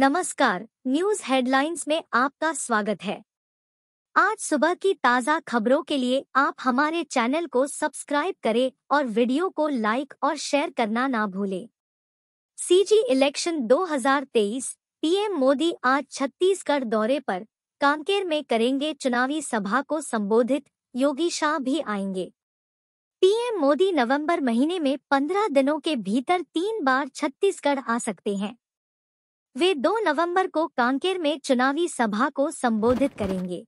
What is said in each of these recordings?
नमस्कार news headlines में आपका स्वागत है आज सुबह की ताज़ा खबरों के लिए आप हमारे चैनल को सब्सक्राइब करें और वीडियो को लाइक और शेयर करना ना भूलें सीजी इलेक्शन 2023 पीएम मोदी आज छत्तीसगढ़ दौरे पर कांकेर में करेंगे चुनावी सभा को संबोधित योगी शाह भी आएंगे पीएम मोदी नवंबर महीने में 15 दिनों के भीतर तीन बार छत्तीसगढ़ आ सकते हैं वे 2 नवंबर को कांकेर में चुनावी सभा को संबोधित करेंगे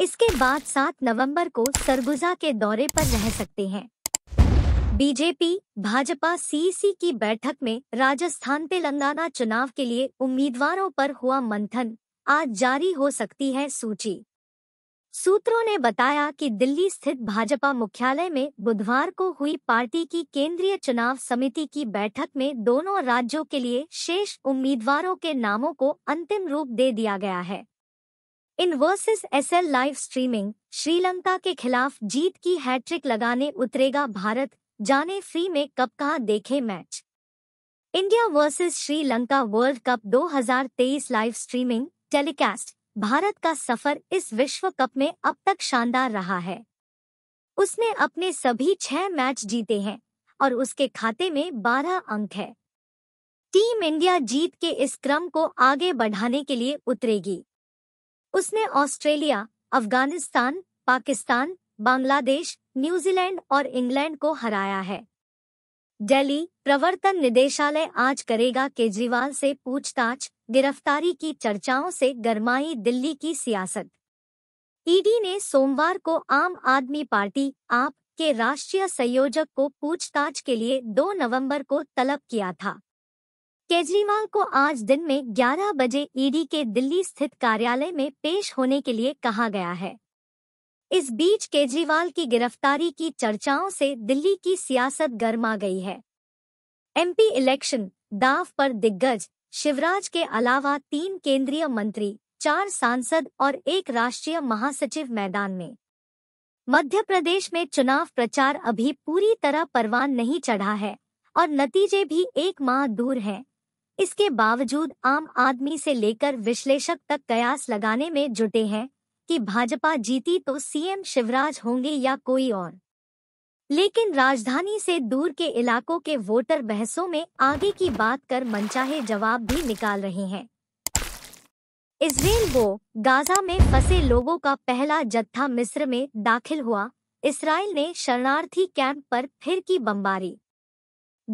इसके बाद 7 नवंबर को सरगुजा के दौरे पर रह सकते हैं बीजेपी भाजपा सीसी की बैठक में राजस्थान तेलंगाना चुनाव के लिए उम्मीदवारों पर हुआ मंथन आज जारी हो सकती है सूची सूत्रों ने बताया कि दिल्ली स्थित भाजपा मुख्यालय में बुधवार को हुई पार्टी की केंद्रीय चुनाव समिति की बैठक में दोनों राज्यों के लिए शेष उम्मीदवारों के नामों को अंतिम रूप दे दिया गया है IN versus SL live streaming Sri Lanka के खिलाफ जीत की हैट्रिक लगाने उतरेगा भारत जाने फ्री में कब कहा देखे match India versus Sri Lanka world cup 2023 live streaming telecast Bharat का सफर इस विश्व कप में अब तक शानदार रहा है उसने अपने सभी छह मैच जीते हैं और उसके खाते में बारह अंक है टीम इंडिया जीत के इस क्रम को आगे बढ़ाने के लिए उतरेगी उसने ऑस्ट्रेलिया अफगानिस्तान पाकिस्तान बांग्लादेश न्यूजीलैंड और इंग्लैंड को हराया है दिल्ली प्रवर्तन निदेशालय आज करेगा केजरीवाल से पूछताछ गिरफ्तारी की चर्चाओं से गरमाई दिल्ली की सियासत ईडी ने सोमवार को आम आदमी पार्टी आप के राष्ट्रीय संयोजक को पूछताछ के लिए 2 नवंबर को तलब किया था केजरीवाल को आज दिन में 11 बजे ईडी के दिल्ली स्थित कार्यालय में पेश होने के लिए कहा गया है इस बीच केजरीवाल की गिरफ्तारी की चर्चाओं से दिल्ली की सियासत गर्मा गई है एमपी इलेक्शन दाव पर दिग्गज शिवराज के अलावा तीन केंद्रीय मंत्री चार सांसद और एक राष्ट्रीय महासचिव मैदान में मध्य प्रदेश में चुनाव प्रचार अभी पूरी तरह परवान नहीं चढ़ा है और नतीजे भी एक माह दूर हैं इसके बावजूद आम आदमी से लेकर विश्लेषक तक कयास लगाने में जुटे हैं कि भाजपा जीती तो सीएम शिवराज होंगे या कोई और लेकिन राजधानी से दूर के इलाकों के वोटर बहसों में आगे की बात कर मनचाहे जवाब भी निकाल रहे हैं इसराइल वो गाजा में फंसे लोगों का पहला जत्था मिस्र में दाखिल हुआ इसराइल ने शरणार्थी कैंप पर फिर की बमबारी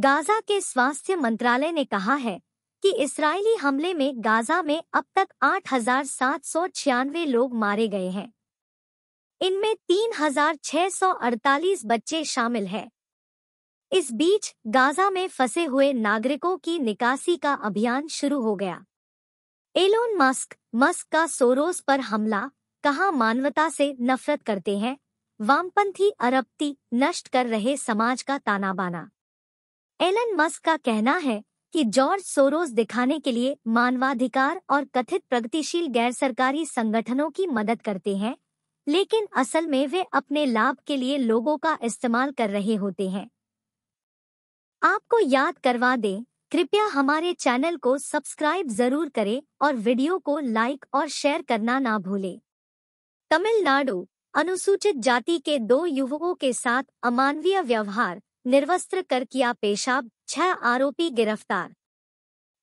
गाजा के स्वास्थ्य मंत्रालय ने कहा है कि इसराइली हमले में गाजा में अब तक आठ लोग मारे गए हैं इनमें 3,648 बच्चे शामिल हैं इस बीच गाजा में फंसे हुए नागरिकों की निकासी का अभियान शुरू हो गया एलोन मस्क मस्क का सोरोस पर हमला कहा मानवता से नफरत करते हैं वामपंथी अरबती नष्ट कर रहे समाज का ताना बाना एलन मस्क का कहना है कि जॉर्ज सोरोस दिखाने के लिए मानवाधिकार और कथित प्रगतिशील गैर सरकारी संगठनों की मदद करते हैं लेकिन असल में वे अपने लाभ के लिए लोगों का इस्तेमाल कर रहे होते हैं आपको याद करवा दें कृपया हमारे चैनल को सब्सक्राइब जरूर करें और वीडियो को लाइक और शेयर करना ना भूलें तमिलनाडु अनुसूचित जाति के दो युवकों के साथ अमानवीय व्यवहार निर्वस्त्र कर किया पेशाब छह आरोपी गिरफ्तार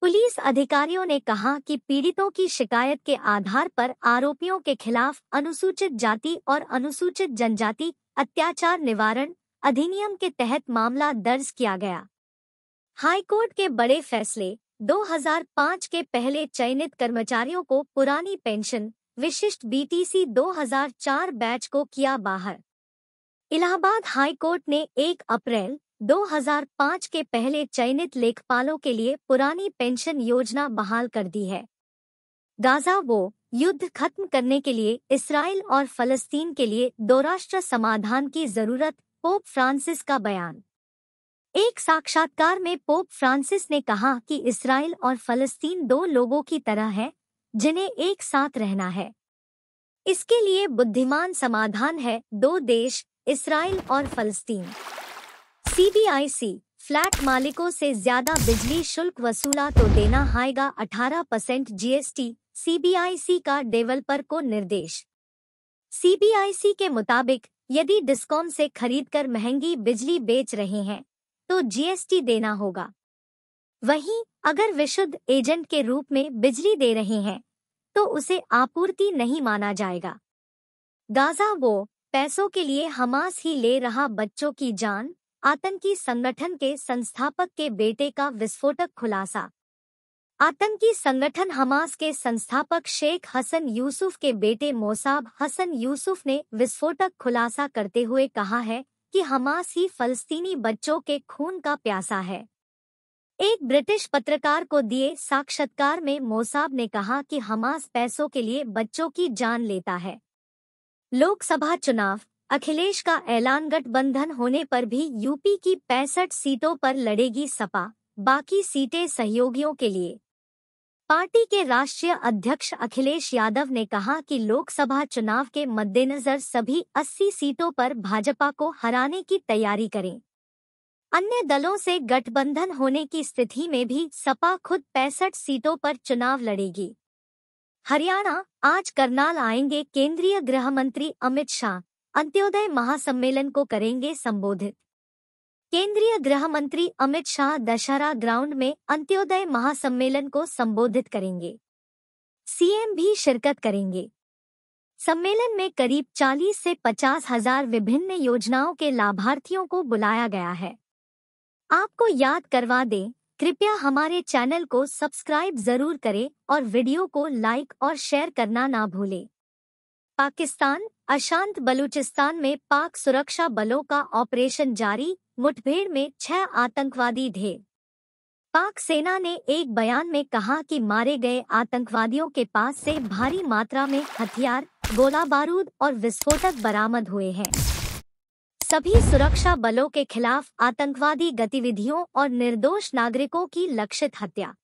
पुलिस अधिकारियों ने कहा कि पीड़ितों की शिकायत के आधार पर आरोपियों के खिलाफ अनुसूचित जाति और अनुसूचित जनजाति अत्याचार निवारण अधिनियम के तहत मामला दर्ज किया गया हाईकोर्ट के बड़े फैसले 2005 के पहले चयनित कर्मचारियों को पुरानी पेंशन विशिष्ट बीटीसी 2004 बैच को किया बाहर इलाहाबाद हाईकोर्ट ने 1 अप्रैल 2005 के पहले चयनित लेखपालों के लिए पुरानी पेंशन योजना बहाल कर दी है गाजा वो युद्ध खत्म करने के लिए इसराइल और फलस्तीन के लिए दो राष्ट्र समाधान की जरूरत पोप फ्रांसिस का बयान एक साक्षात्कार में पोप फ्रांसिस ने कहा कि इसराइल और फलस्तीन दो लोगों की तरह हैं जिन्हें एक साथ रहना है इसके लिए बुद्धिमान समाधान है दो देश इसराइल और फलस्तीन सीबीआईसी फ्लैट मालिकों से ज्यादा बिजली शुल्क वसूला तो देना आएगा 18 परसेंट जीएसटी सीबीआईसी का डेवलपर को निर्देश सीबीआईसी के मुताबिक यदि डिस्कॉम से खरीदकर महंगी बिजली बेच रहे हैं तो जीएसटी देना होगा वहीं अगर विशुद्ध एजेंट के रूप में बिजली दे रहे हैं तो उसे आपूर्ति नहीं माना जाएगा गाजा वो पैसों के लिए हमास ही ले रहा बच्चों की जान आतंकी संगठन के संस्थापक के बेटे का विस्फोटक खुलासा आतंकी संगठन हमास के संस्थापक शेख हसन यूसुफ के बेटे मोसाब हसन यूसुफ ने विस्फोटक खुलासा करते हुए कहा है कि हमास ही फलस्तीनी बच्चों के खून का प्यासा है एक ब्रिटिश पत्रकार को दिए साक्षात्कार में मोसाब ने कहा कि हमास पैसों के लिए बच्चों की जान लेता है लोकसभा चुनाव अखिलेश का ऐलान गठबंधन होने पर भी यूपी की पैंसठ सीटों पर लड़ेगी सपा बाकी सीटें सहयोगियों के लिए पार्टी के राष्ट्रीय अध्यक्ष अखिलेश यादव ने कहा कि लोकसभा चुनाव के मद्देनजर सभी 80 सीटों पर भाजपा को हराने की तैयारी करें अन्य दलों से गठबंधन होने की स्थिति में भी सपा खुद पैंसठ सीटों पर चुनाव लड़ेगी हरियाणा आज करनाल आएंगे केंद्रीय गृह मंत्री अमित शाह अंत्योदय महासम्मेलन को करेंगे संबोधित केंद्रीय गृह मंत्री अमित शाह दशहरा ग्राउंड में अंत्योदय महासम्मेलन को संबोधित करेंगे सीएम भी शिरकत करेंगे सम्मेलन में करीब 40 से पचास हजार विभिन्न योजनाओं के लाभार्थियों को बुलाया गया है आपको याद करवा दें कृपया हमारे चैनल को सब्सक्राइब जरूर करें और वीडियो को लाइक और शेयर करना ना भूलें पाकिस्तान अशांत बलूचिस्तान में पाक सुरक्षा बलों का ऑपरेशन जारी मुठभेड़ में छह आतंकवादी ढेर पाक सेना ने एक बयान में कहा कि मारे गए आतंकवादियों के पास से भारी मात्रा में हथियार गोला बारूद और विस्फोटक बरामद हुए हैं सभी सुरक्षा बलों के खिलाफ आतंकवादी गतिविधियों और निर्दोष नागरिकों की लक्षित हत्या